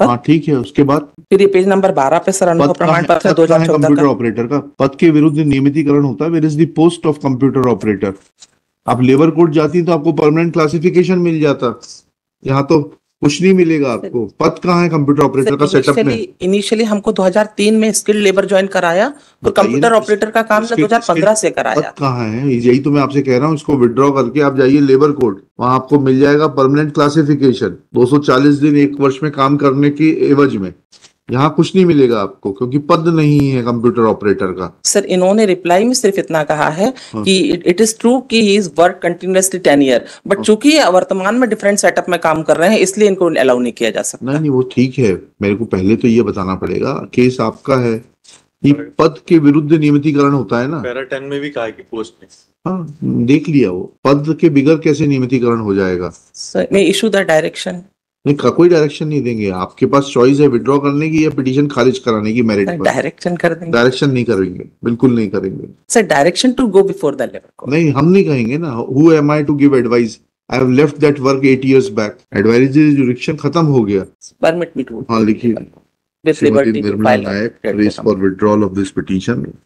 हाँ ठीक है उसके बाद फिर ये पेज नंबर बारह पे सर अनुभव प्रमाण पत्र दो हजार चौदह कंप्यूटर ऑपरेटर का पद के विरुद्ध नियमितीकरण होता है is post of computer operator आप लेबर कोर्ट जाती तो आपको परमानेंट क्लासिफिकेशन मिल जाता यहाँ तो कुछ नहीं मिलेगा आपको पद कहाँ है कंप्यूटर ऑपरेटर का सेटअप में इनिशियली हमको 2003 में स्किल्ड लेबर ज्वाइन कराया तो कंप्यूटर ऑपरेटर का काम दो हजार पंद्रह से कराया पद कहाँ है यही तो मैं आपसे कह रहा हूँ इसको विड्रॉ करके आप जाइए लेबर कोड वहाँ आपको मिल जाएगा परमानेंट क्लासिफिकेशन दो दिन एक वर्ष में काम करने की एवज में यहाँ कुछ नहीं मिलेगा आपको क्योंकि पद नहीं है कंप्यूटर ऑपरेटर का सर इन्होंने रिप्लाई में सिर्फ इतना कहा है हाँ। कि इट इज ट्रू कि he is work continuously ten year but चूंकि वर्तमान में डिफरेंट सेटअप में काम कर रहे हैं इसलिए इनको अलाउ नहीं किया जा सकता नहीं नहीं वो ठीक है मेरे को पहले तो ये बताना पड़ेगा केस आपका है ये पद के विरुद्ध नियमितीकरण होता है ना पैरा टेन में भी कहा है कि पोस्ट में हाँ देख लिया वो पद के बिगर कैसे नियमितीकरण हो जाएगा सर मैं इशू द डायरेक्शन नहीं का कोई डायरेक्शन नहीं देंगे आपके पास चॉइस है विड्रॉ करने की या पिटीशन खारिज कराने की मेरिट पर डायरेक्शन कर देंगे डायरेक्शन नहीं करेंगे बिल्कुल नहीं करेंगे sir direction to go before the labour नहीं हम नहीं कहेंगे ना who am I to give advice I have left that work 8 years back is jurisdiction खत्म हो गया परमिट मी टू हां लिखिए with liberty to file rest for for of this petition